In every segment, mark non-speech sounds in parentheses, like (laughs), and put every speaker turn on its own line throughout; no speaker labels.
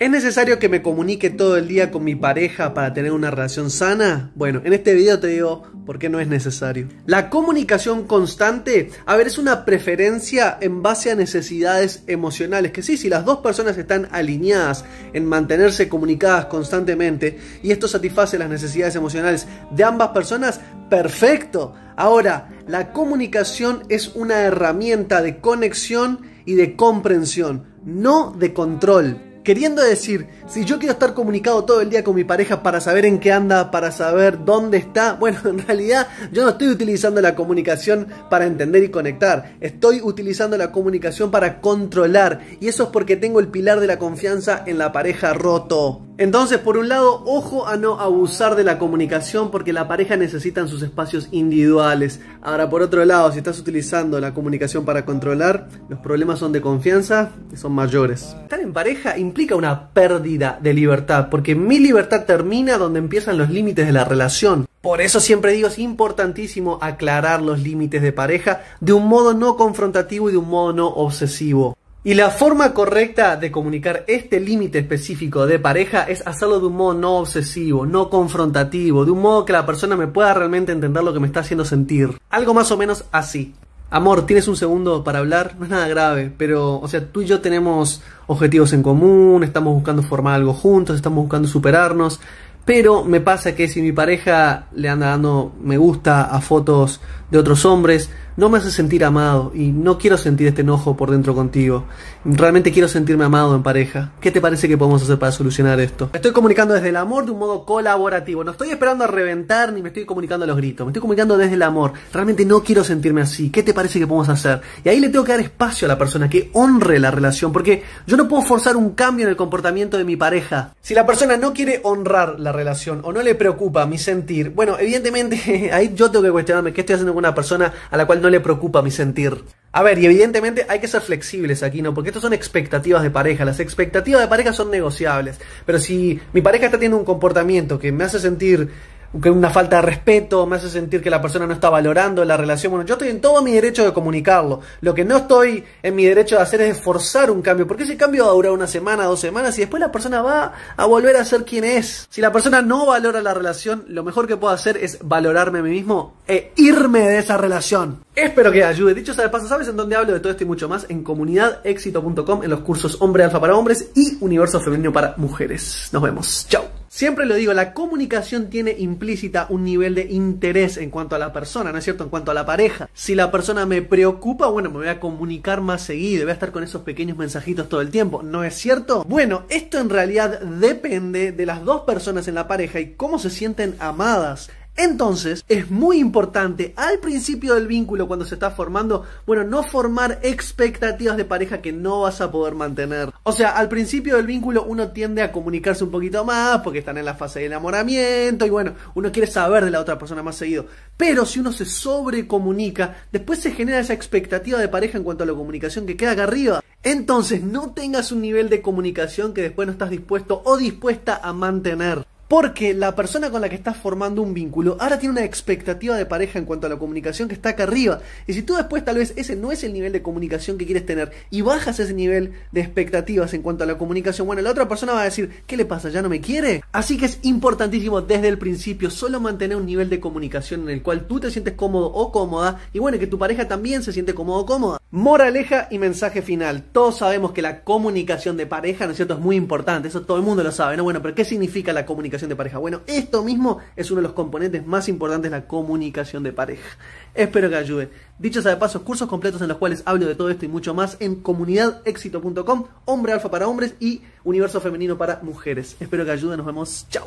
¿Es necesario que me comunique todo el día con mi pareja para tener una relación sana? Bueno, en este video te digo por qué no es necesario. La comunicación constante, a ver, es una preferencia en base a necesidades emocionales, que sí, si las dos personas están alineadas en mantenerse comunicadas constantemente y esto satisface las necesidades emocionales de ambas personas, perfecto. Ahora, la comunicación es una herramienta de conexión y de comprensión, no de control. Queriendo decir, si yo quiero estar comunicado todo el día con mi pareja para saber en qué anda, para saber dónde está, (laughs) bueno, en realidad yo no estoy utilizando la comunicación para entender y conectar, estoy utilizando la comunicación para controlar y eso es porque tengo el pilar de la confianza en la pareja roto. Entonces, por un lado, ojo a no abusar de la comunicación porque la pareja necesita sus espacios individuales. Ahora, por otro lado, si estás utilizando la comunicación para controlar, los problemas son de confianza y son mayores. Estar en pareja implica una pérdida de libertad porque mi libertad termina donde empiezan los límites de la relación. Por eso siempre digo, es importantísimo aclarar los límites de pareja de un modo no confrontativo y de un modo no obsesivo. Y la forma correcta de comunicar este límite específico de pareja es hacerlo de un modo no obsesivo, no confrontativo, de un modo que la persona me pueda realmente entender lo que me está haciendo sentir. Algo más o menos así. Amor, ¿tienes un segundo para hablar? No es nada grave, pero, o sea, tú y yo tenemos objetivos en común, estamos buscando formar algo juntos, estamos buscando superarnos, pero me pasa que si mi pareja le anda dando me gusta a fotos de otros hombres, no me hace sentir amado y no quiero sentir este enojo por dentro contigo. Realmente quiero sentirme amado en pareja. ¿Qué te parece que podemos hacer para solucionar esto? estoy comunicando desde el amor de un modo colaborativo. No estoy esperando a reventar ni me estoy comunicando a los gritos. Me estoy comunicando desde el amor. Realmente no quiero sentirme así. ¿Qué te parece que podemos hacer? Y ahí le tengo que dar espacio a la persona que honre la relación porque yo no puedo forzar un cambio en el comportamiento de mi pareja. Si la persona no quiere honrar la relación o no le preocupa mi sentir, bueno, evidentemente (laughs) ahí yo tengo que cuestionarme qué estoy haciendo con una persona a la cual no le preocupa mi sentir. A ver, y evidentemente hay que ser flexibles aquí, ¿no? Porque estas son expectativas de pareja. Las expectativas de pareja son negociables. Pero si mi pareja está teniendo un comportamiento que me hace sentir una falta de respeto, me hace sentir que la persona no está valorando la relación. Bueno, yo estoy en todo mi derecho de comunicarlo. Lo que no estoy en mi derecho de hacer es forzar un cambio, porque ese cambio va a durar una semana, dos semanas y después la persona va a volver a ser quien es. Si la persona no valora la relación, lo mejor que puedo hacer es valorarme a mí mismo e irme de esa relación. Espero que ayude. Dicho sea de paso, ¿sabes en dónde hablo de todo esto y mucho más? En comunidadexito.com, en los cursos Hombre Alfa para Hombres y Universo Femenino para Mujeres. Nos vemos. Chao. Siempre lo digo, la comunicación tiene implícita un nivel de interés en cuanto a la persona, ¿no es cierto? En cuanto a la pareja. Si la persona me preocupa, bueno, me voy a comunicar más seguido, voy a estar con esos pequeños mensajitos todo el tiempo, ¿no es cierto? Bueno, esto en realidad depende de las dos personas en la pareja y cómo se sienten amadas entonces, es muy importante al principio del vínculo cuando se está formando, bueno, no formar expectativas de pareja que no vas a poder mantener. O sea, al principio del vínculo uno tiende a comunicarse un poquito más porque están en la fase de enamoramiento y bueno, uno quiere saber de la otra persona más seguido. Pero si uno se sobrecomunica, después se genera esa expectativa de pareja en cuanto a la comunicación que queda acá arriba. Entonces, no tengas un nivel de comunicación que después no estás dispuesto o dispuesta a mantener. Porque la persona con la que estás formando un vínculo ahora tiene una expectativa de pareja en cuanto a la comunicación que está acá arriba. Y si tú después tal vez ese no es el nivel de comunicación que quieres tener y bajas ese nivel de expectativas en cuanto a la comunicación, bueno, la otra persona va a decir, ¿qué le pasa? ¿Ya no me quiere? Así que es importantísimo desde el principio solo mantener un nivel de comunicación en el cual tú te sientes cómodo o cómoda y bueno, que tu pareja también se siente cómodo o cómoda. Moraleja y mensaje final. Todos sabemos que la comunicación de pareja, ¿no es cierto?, es muy importante. Eso todo el mundo lo sabe, ¿no? Bueno, pero ¿qué significa la comunicación de pareja? Bueno, esto mismo es uno de los componentes más importantes de la comunicación de pareja. (laughs) Espero que ayude. Dicho a de paso, cursos completos en los cuales hablo de todo esto y mucho más en comunidadexito.com, hombre alfa para hombres y universo femenino para mujeres. Espero que ayude. Nos vemos. Chao.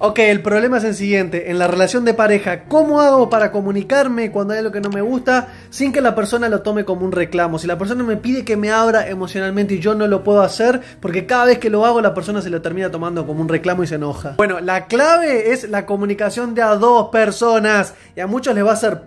Ok, el problema es el siguiente, en la relación de pareja, ¿cómo hago para comunicarme cuando hay algo que no me gusta sin que la persona lo tome como un reclamo? Si la persona me pide que me abra emocionalmente y yo no lo puedo hacer, porque cada vez que lo hago la persona se lo termina tomando como un reclamo y se enoja. Bueno, la clave es la comunicación de a dos personas y a muchos les va a ser...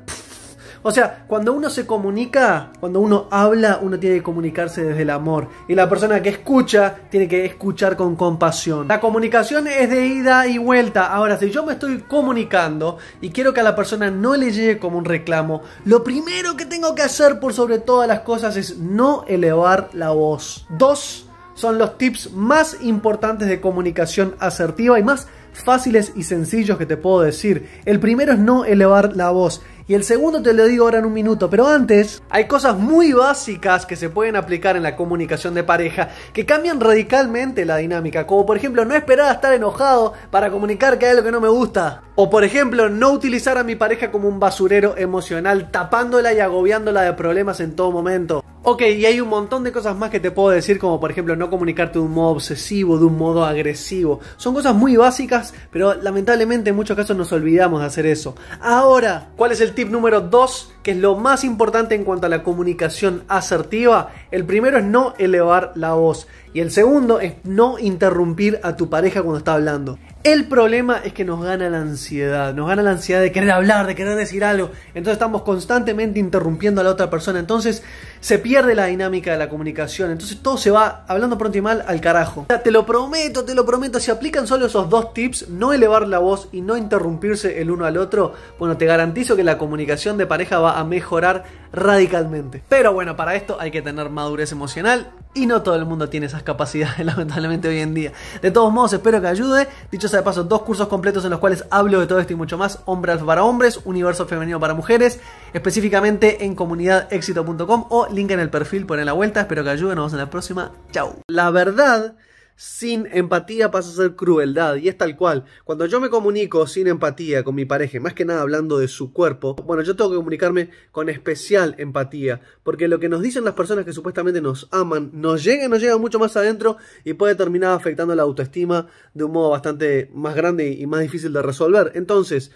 O sea, cuando uno se comunica, cuando uno habla, uno tiene que comunicarse desde el amor. Y la persona que escucha tiene que escuchar con compasión. La comunicación es de ida y vuelta. Ahora, si yo me estoy comunicando y quiero que a la persona no le llegue como un reclamo, lo primero que tengo que hacer por sobre todas las cosas es no elevar la voz. Dos, son los tips más importantes de comunicación asertiva y más fáciles y sencillos que te puedo decir. El primero es no elevar la voz. Y el segundo te lo digo ahora en un minuto, pero antes hay cosas muy básicas que se pueden aplicar en la comunicación de pareja que cambian radicalmente la dinámica, como por ejemplo no esperar a estar enojado para comunicar que hay algo que no me gusta. O por ejemplo, no utilizar a mi pareja como un basurero emocional, tapándola y agobiándola de problemas en todo momento. Ok, y hay un montón de cosas más que te puedo decir, como por ejemplo no comunicarte de un modo obsesivo, de un modo agresivo. Son cosas muy básicas, pero lamentablemente en muchos casos nos olvidamos de hacer eso. Ahora, ¿cuál es el tip número 2 que es lo más importante en cuanto a la comunicación asertiva. El primero es no elevar la voz y el segundo es no interrumpir a tu pareja cuando está hablando. El problema es que nos gana la ansiedad, nos gana la ansiedad de querer hablar, de querer decir algo, entonces estamos constantemente interrumpiendo a la otra persona, entonces se pierde la dinámica de la comunicación, entonces todo se va hablando pronto y mal al carajo. Te lo prometo, te lo prometo, si aplican solo esos dos tips, no elevar la voz y no interrumpirse el uno al otro, bueno, te garantizo que la comunicación de pareja va a mejorar radicalmente. Pero bueno, para esto hay que tener madurez emocional y no todo el mundo tiene esas capacidades, (laughs) lamentablemente, hoy en día. De todos modos, espero que ayude. Dicho sea de paso, dos cursos completos en los cuales hablo de todo esto y mucho más. Hombre alfa para hombres, universo femenino para mujeres. Específicamente en comunidadexito.com o link en el perfil, ponen la vuelta. Espero que ayude. Nos vemos en la próxima. Chau. La verdad sin empatía pasa a ser crueldad y es tal cual. Cuando yo me comunico sin empatía con mi pareja, más que nada hablando de su cuerpo, bueno, yo tengo que comunicarme con especial empatía, porque lo que nos dicen las personas que supuestamente nos aman, nos llega y nos llega mucho más adentro y puede terminar afectando la autoestima de un modo bastante más grande y más difícil de resolver. Entonces,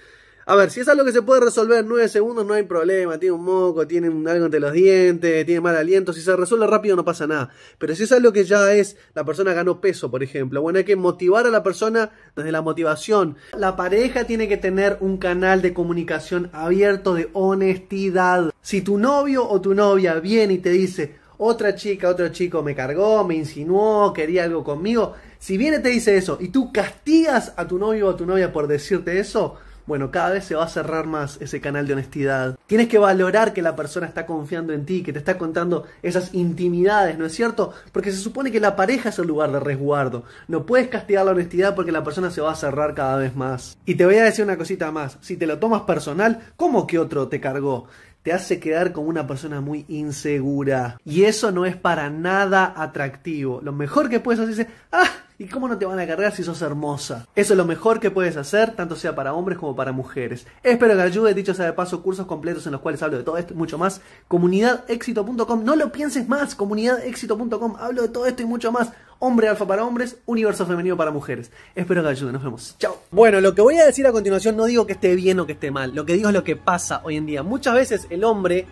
a ver, si es algo que se puede resolver en 9 segundos, no hay problema. Tiene un moco, tiene algo entre los dientes, tiene mal aliento. Si se resuelve rápido, no pasa nada. Pero si es algo que ya es, la persona ganó peso, por ejemplo. Bueno, hay que motivar a la persona desde la motivación. La pareja tiene que tener un canal de comunicación abierto, de honestidad. Si tu novio o tu novia viene y te dice, otra chica, otro chico me cargó, me insinuó, quería algo conmigo. Si viene te dice eso y tú castigas a tu novio o a tu novia por decirte eso, bueno, cada vez se va a cerrar más ese canal de honestidad. Tienes que valorar que la persona está confiando en ti, que te está contando esas intimidades, ¿no es cierto? Porque se supone que la pareja es el lugar de resguardo. No puedes castigar la honestidad porque la persona se va a cerrar cada vez más. Y te voy a decir una cosita más. Si te lo tomas personal, ¿cómo que otro te cargó? te hace quedar como una persona muy insegura. Y eso no es para nada atractivo. Lo mejor que puedes hacer es, ah, ¿Y cómo no te van a cargar si sos hermosa? Eso es lo mejor que puedes hacer, tanto sea para hombres como para mujeres. Espero que ayude, dicho sea de paso, cursos completos en los cuales hablo de todo esto y mucho más. Comunidadexito.com, no lo pienses más, comunidadexito.com, hablo de todo esto y mucho más. Hombre alfa para hombres, universo femenino para mujeres. Espero que ayude, nos vemos. Chao. Bueno, lo que voy a decir a continuación no digo que esté bien o que esté mal, lo que digo es lo que pasa hoy en día. Muchas veces el hombre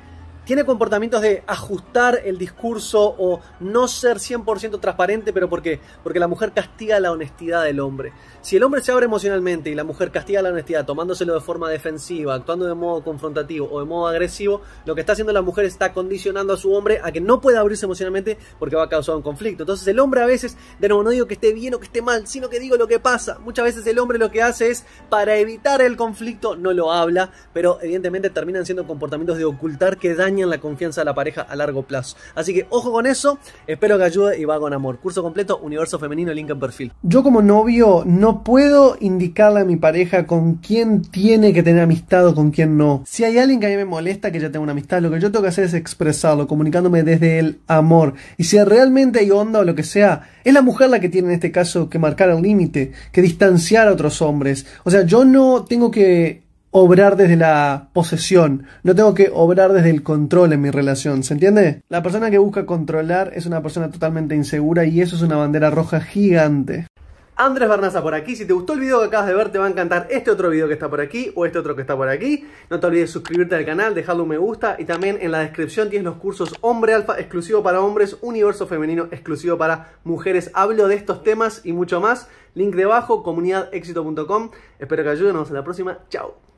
tiene comportamientos de ajustar el discurso o no ser 100% transparente, pero ¿por qué? Porque la mujer castiga la honestidad del hombre. Si el hombre se abre emocionalmente y la mujer castiga la honestidad tomándoselo de forma defensiva, actuando de modo confrontativo o de modo agresivo, lo que está haciendo la mujer está condicionando a su hombre a que no pueda abrirse emocionalmente porque va a causar un conflicto. Entonces el hombre a veces, de nuevo, no digo que esté bien o que esté mal, sino que digo lo que pasa. Muchas veces el hombre lo que hace es, para evitar el conflicto, no lo habla, pero evidentemente terminan siendo comportamientos de ocultar que dañan la confianza de la pareja a largo plazo. Así que ojo con eso, espero que ayude y va con amor. Curso completo, universo femenino, link en perfil. Yo como novio no puedo indicarle a mi pareja con quién tiene que tener amistad o con quién no. Si hay alguien que a mí me molesta que ya tenga una amistad, lo que yo tengo que hacer es expresarlo, comunicándome desde el amor. Y si realmente hay onda o lo que sea, es la mujer la que tiene en este caso que marcar el límite, que distanciar a otros hombres. O sea, yo no tengo que obrar desde la posesión, no tengo que obrar desde el control en mi relación, ¿se entiende? La persona que busca controlar es una persona totalmente insegura y eso es una bandera roja gigante. Andrés Barnaza por aquí, si te gustó el video que acabas de ver te va a encantar este otro video que está por aquí o este otro que está por aquí. No te olvides suscribirte al canal, dejarle un me gusta y también en la descripción tienes los cursos Hombre Alfa exclusivo para hombres, Universo Femenino exclusivo para mujeres. Hablo de estos temas y mucho más. Link debajo, comunidadexito.com. Espero que ayuden, nos vemos en la próxima. Chao.